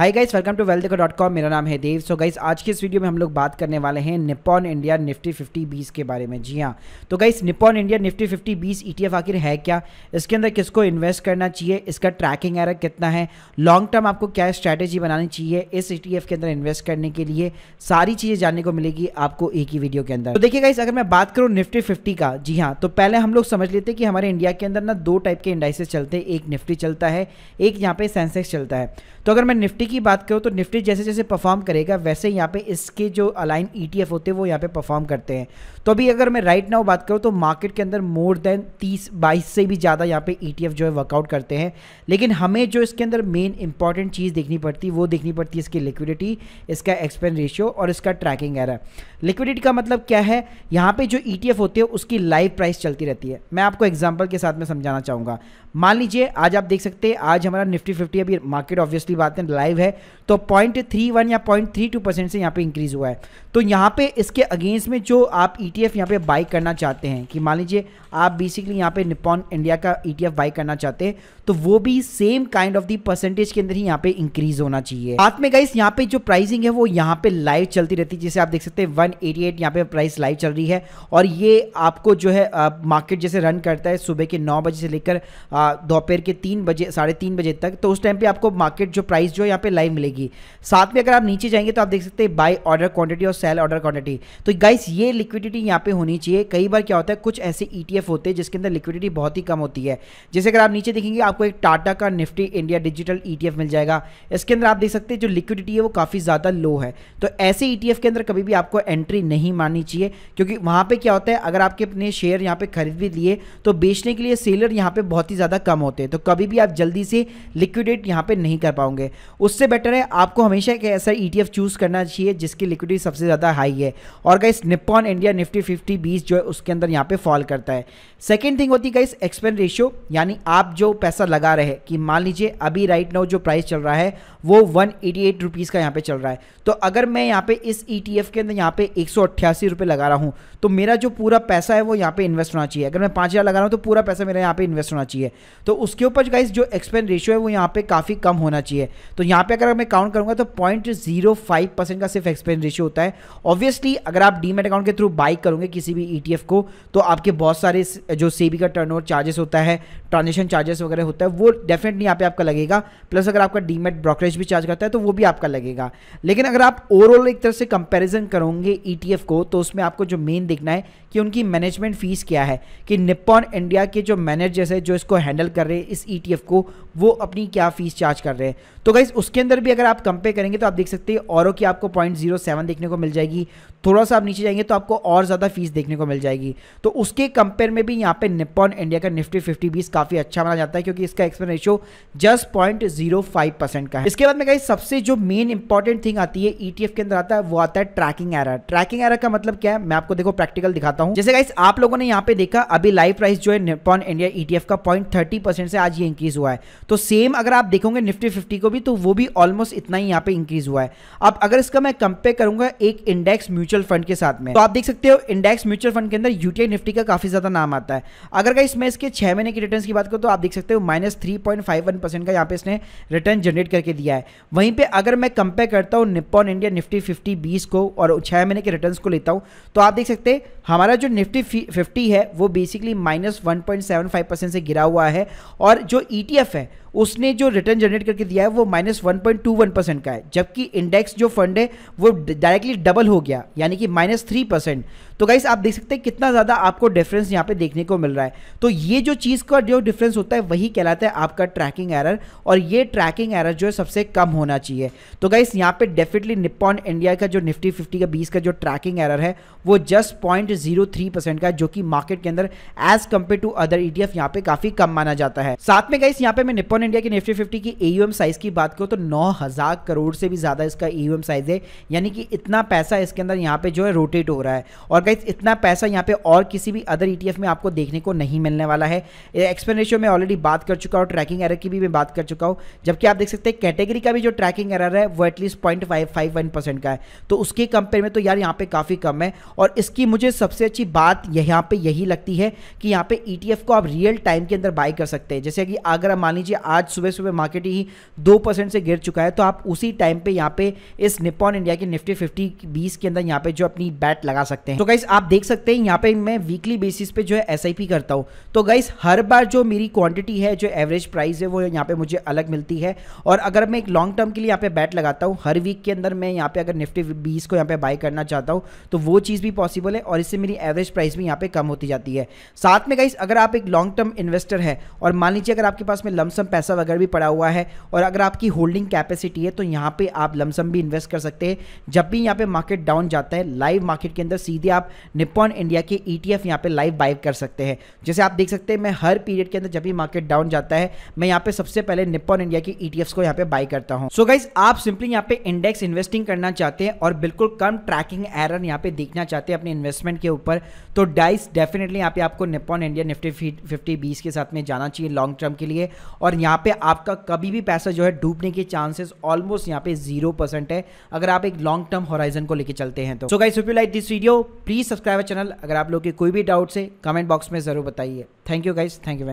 hi guys welcome to wealth dot com मेरा नाम है देव सो गाइस आज के इस वीडियो में हम लोग बात करने वाले हैं निपॉन इंडिया निफ्टी 50 बीस के बारे में जी हाँ तो गाइस निपॉन इंडिया निफ्टी 50 बीस ईटीएफ आखिर है क्या इसके अंदर किसको इन्वेस्ट करना चाहिए इसका ट्रैकिंग एरर कितना है लॉन्ग टर्म आपको क्या स्ट्रैटेजी बनानी चाहिए इस ई e के अंदर इन्वेस्ट करने के लिए सारी चीज़ें जानने को मिलेगी आपको एक ही वीडियो के अंदर तो देखिए गाइस अगर मैं बात करूँ निफ्टी फिफ्टी का जी हाँ तो पहले हम लोग समझ लेते हैं कि हमारे इंडिया के अंदर ना दो टाइप के इंडाइसेस चलते हैं एक निफ्टी चलता है एक यहाँ पे सेंसेक्स चलता है तो अगर मैं निफ्टी निफ्टी की बात करो तो निफ्टी जैसे जैसे परफॉर्म करेगा वैसे यहाँ पे इसके जो अलाइन ईटीएफ e होते हैं वो यहाँ पे परफॉर्म करते हैं तो अभी अगर मैं राइट नाउ बात करूँ तो मार्केट के अंदर मोर देन 30 बाईस से भी ज़्यादा यहाँ पे ईटीएफ e जो है वर्कआउट करते हैं लेकिन हमें जो इसके अंदर मेन इंपॉर्टेंट चीज़ देखनी पड़ती वो देखनी पड़ती है इसकी लिक्विडिटी इसका एक्सपेन रेशियो और इसका ट्रैकिंग एरा लिक्विडिटी का मतलब क्या है यहाँ पर जो ई e होते हैं उसकी लाइव प्राइस चलती रहती है मैं आपको एग्जाम्पल के साथ में समझाना चाहूँगा मान लीजिए आज आप देख सकते हैं आज हमारा निफ्टी फिफ्टी अभी मार्केट ऑब्वियसली बात है लाइव है तो पॉइंट थ्री वन या पॉइंट थ्री टू परसेंट से यहाँ पे इंक्रीज़ हुआ है तो यहाँ पे इसके अगेंस्ट में जो आप ई टी एफ यहाँ पे बाई करना चाहते हैं कि मान लीजिए आप बेसिकली यहाँ पे निपॉन इंडिया का ई टी एफ बाई करना चाहते हैं तो वो भी same kind of the percentage के अंदर ही यहाँ पे इंक्रीज होना चाहिए साथ में गाइस यहाँ पे जो प्राइसिंग है वो यहाँ पे लाइव चलती रहती है जैसे आप देख सकते हैं वन एटी एट यहाँ पे प्राइस लाइव चल रही है और ये आपको जो है मार्केट जैसे रन करता है सुबह के नौ बजे से लेकर दोपहर के तीन बजे साढ़े तीन बजे तक तो उस टाइम पे आपको मार्केट जो प्राइस जो है यहाँ पे लाइव मिलेगी साथ में अगर आप नीचे जाएंगे तो आप देख सकते हैं बाय ऑर्डर क्वांटिटी और सेल ऑर्डर क्वांटिटी तो गाइस ये लिक्विडिटी यहाँ पे होनी चाहिए कई बार क्या होता है कुछ ऐसे ई e होते हैं जिसके अंदर लिक्विडिटी बहुत ही कम होती है जैसे अगर आप नीचे देखेंगे आपको एक टाटा का निफ्टी इंडिया डिजिटल ई मिल जाएगा इसके अंदर आप देख सकते हैं जो लिक्विडिटी है वो काफ़ी ज़्यादा लो है तो ऐसे ई e के अंदर कभी भी आपको एंट्री नहीं माननी चाहिए क्योंकि वहाँ पर क्या होता है अगर आपके अपने शेयर यहाँ पर खरीद भी लिए तो बेचने के लिए सेलर यहाँ पर बहुत ही ज़्यादा कम होते हैं तो कभी भी आप जल्दी से लिक्विडेट यहाँ पर नहीं कर पाओगे उससे बेटर है आपको हमेशा एक ऐसा ई e चूज़ करना चाहिए जिसकी लिक्विडिटी सबसे ज़्यादा हाई है और guys Nippon India Nifty fifty BeES जो है उसके अंदर यहाँ पे फॉल करता है सेकेंड थिंग होती है गाइस एक्सपेंड रेशियो यानी आप जो पैसा लगा रहे कि मान लीजिए अभी राइट नाउ जो प्राइस चल रहा है वो वन एटी का यहाँ पर चल रहा है तो अगर मैं यहाँ पर इस ई e के अंदर यहाँ पे एक सौ लगा रहा हूँ तो मेरा जो पूरा पैसा है वो यहाँ पर इन्वेस्ट होना चाहिए अगर मैं पाँच लगा रहा हूँ तो पूरा पैसा मेरा यहाँ पर इन्वेस्ट होना चाहिए तो उसके ऊपर गाइस जो एक्सपेंड रेशियो है वो यहाँ पर काफ़ी कम होना चाहिए तो यहाँ यहाँ पे अगर मैं काउंट करूँगा तो पॉइंट जीरो फाइव परसेंट का सिर्फ एक्सपेंस रेशियो होता है ऑब्वियसली अगर आप डीमेट अकाउंट के थ्रू बाई करोगे किसी भी ई e को तो आपके बहुत सारे जो सेबी का टर्न चार्जेस होता है ट्रांजेक्शन चार्जेस वगैरह होता है वो डेफिनेटली यहाँ पे आपका लगेगा प्लस अगर आपका डीमेट ब्रोकरेज भी चार्ज करता है तो वो भी आपका लगेगा लेकिन अगर आप ओवरऑल एक तरह से कंपेरिजन करोगे ई e को तो उसमें आपको जो मेन देखना है कि उनकी मैनेजमेंट फीस क्या है कि निप्पॉन इंडिया के जो मैनेजर्स है जो इसको हैंडल कर रहे हैं इस ई e को वो अपनी क्या फीस चार्ज कर रहे हैं तो गाइज उस उसके अंदर भी अगर आप कंपेयर करेंगे तो आप देख सकते हैं औरों की आपको पॉइंट जीरो सेवन देखने को मिल जाएगी थोड़ा सा आप नीचे जाएंगे तो आपको और ज़्यादा फीस देखने को मिल जाएगी तो उसके कंपेयर में भी यहाँ पे निपॉन इंडिया का निफ्टी फिफ्टी बीस काफ़ी अच्छा माना जाता है क्योंकि इसका expense ratio just point zero five percent का है इसके बाद में कहीं सबसे जो मेन इंपॉर्टेंट थिंग आती है ई e के अंदर आता है वो आता है ट्रैकिंग एरर ट्रैकिंग एरर का मतलब क्या है मैं आपको देखो प्रैक्टिकल दिखाता हूँ जैसे गाइस आप लोगों ने यहाँ पे देखा अभी लाइव प्राइस जो है निपॉन इंडिया ई का पॉइंट से आज ये इंक्रीज हुआ है तो सेम अगर आप देखोगे निफ्टी फिफ्टी को भी तो वो भी ऑलमोस्ट इतना ही यहाँ पे इंक्रीज हुआ है अब अगर इसका मैं कंपेयर करूंगा एक इंडेक्स म्यूचुअल फंड के साथ में तो आप देख सकते हो इंडेक्स म्यूचुअल फंड के अंदर यूटीआई निफ्टी का काफी ज्यादा नाम आता है अगर का इसमें इसके छह महीने की रिटर्न की बात करूँ तो आप देख सकते हो माइनस का यहाँ पे इसने रिटर्न जनरेट करके दिया है वहीं पर अगर मैं कंपेयर करता हूँ निपॉन इंडिया निफ्टी फिफ्टी बीस को और छह महीने के रिटर्न को लेता हूँ तो आप देख सकते हमारा जो निफ्टी फिफ्टी है वो बेसिकली माइनस वन से गिरा हुआ है और जो ई e है उसने जो रिटर्न जनरेट करके दिया है वो minus one point two one percent का है जबकि इंडेक्स जो फंड है वो डायरेक्टली डबल हो गया यानी कि माइनस थ्री परसेंट तो गाइस आप देख सकते हैं कितना ज़्यादा आपको डिफरेंस यहां पे देखने को मिल रहा है तो ये जो चीज़ का जो डिफरेंस होता है वही कहलाता है आपका ट्रैकिंग एरर और ये ट्रैकिंग एरर जो है सबसे कम होना चाहिए तो गाइस यहां पे डेफिनेटली निप्पॉन इंडिया का जो निफ्टी फिफ्टी का बीस का जो ट्रैकिंग एरर है वो जस्ट पॉइंट का जो कि मार्केट के अंदर as compared to other E T F पे काफ़ी कम माना जाता है साथ में गाइस यहाँ पे मैं निपॉन इंडिया की निफ्टी फिफ्टी की एयूएम साइज़ की बात करूँ तो नौ करोड़ से भी ज़्यादा इसका एयूएम साइज़ है यानी कि इतना पैसा इसके अंदर यहाँ पे जो है रोटेट हो रहा है और गाइज इतना पैसा यहाँ पे और किसी भी अदर ई e में आपको देखने को नहीं मिलने वाला है एक्सप्लेनेशन में ऑलरेडी बात कर चुका हूँ ट्रैकिंग एरर की भी मैं बात कर चुका हूँ जबकि आप देख सकते हैं कैटेगरी का भी जो ट्रैकिंग एरर है वो एटलीस्ट पॉइंट परसेंट का है तो उसके कंपेयर में तो यार यहाँ पे काफ़ी कम है और इसकी मुझे सबसे अच्छी बात यहाँ पे यही लगती है कि यहाँ पे ई e को आप रियल टाइम के अंदर बाई कर सकते हैं जैसे कि अगर मान लीजिए आज सुबह सुबह मार्केट ही दो से गिर चुका है तो आप उसी टाइम पे यहाँ पे इस निपॉन इंडिया के निफ्टी फिफ्टी बीस के अंदर यहाँ पे जो अपनी बैट लगा सकते हैं तो गाइज गाइस आप देख सकते हैं यहाँ पे मैं वीकली बेसिस पे जो है एस करता हूँ तो गाइस हर बार जो मेरी क्वांटिटी है जो एवरेज प्राइस है वो यहाँ पे मुझे अलग मिलती है और अगर मैं एक लॉन्ग टर्म के लिए यहाँ पे बैट लगाता हूँ हर वीक के अंदर मैं यहाँ पे अगर निफ्टी बीस को यहाँ पे बाय करना चाहता हूँ तो वो चीज़ भी पॉसिबल है और इससे मेरी एवरेज प्राइस भी यहाँ पे कम होती जाती है साथ में गाइस अगर आप एक लॉन्ग टर्म इन्वेस्टर है और मान लीजिए अगर आपके पास में लमसम पैसा वगैरह भी पड़ा हुआ है और अगर आपकी होल्डिंग कैपेसिटी है तो यहाँ पर आप लमसम भी इन्वेस्ट कर सकते हैं जब भी यहाँ पर मार्केट डाउन जाता है लाइव मार्केट के अंदर सीधे आप आप निप्पॉन इंडिया के ई e टी यहाँ पे लाइव बाइव कर सकते हैं जैसे आप देख सकते हैं मैं हर पीरियड के अंदर जब भी मार्केट डाउन जाता है मैं यहाँ पे सबसे पहले निप्पॉन इंडिया के ई e को यहाँ पे बाय करता हूँ सो गाइज आप सिंपली यहाँ पे इंडेक्स इन्वेस्टिंग करना चाहते हैं और बिल्कुल कम ट्रैकिंग एरर यहाँ पे देखना चाहते हैं अपने इन्वेस्टमेंट के ऊपर तो डाइस डेफिनेटली यहाँ पे आपको Nippon India Nifty fifty BeES के साथ में जाना चाहिए लॉन्ग टर्म के लिए और यहाँ पे आपका कभी भी पैसा जो है डूबने के चांसेस ऑलमोस्ट यहाँ पे जीरो परसेंट है अगर आप एक लॉन्ग टर्म होराइजन को लेकर चलते हैं तो so guys you like this video please subscribe channel अगर आप लोग की कोई भी डाउट्स है कमेंट बॉक्स में ज़रूर बताइए thank you guys thank you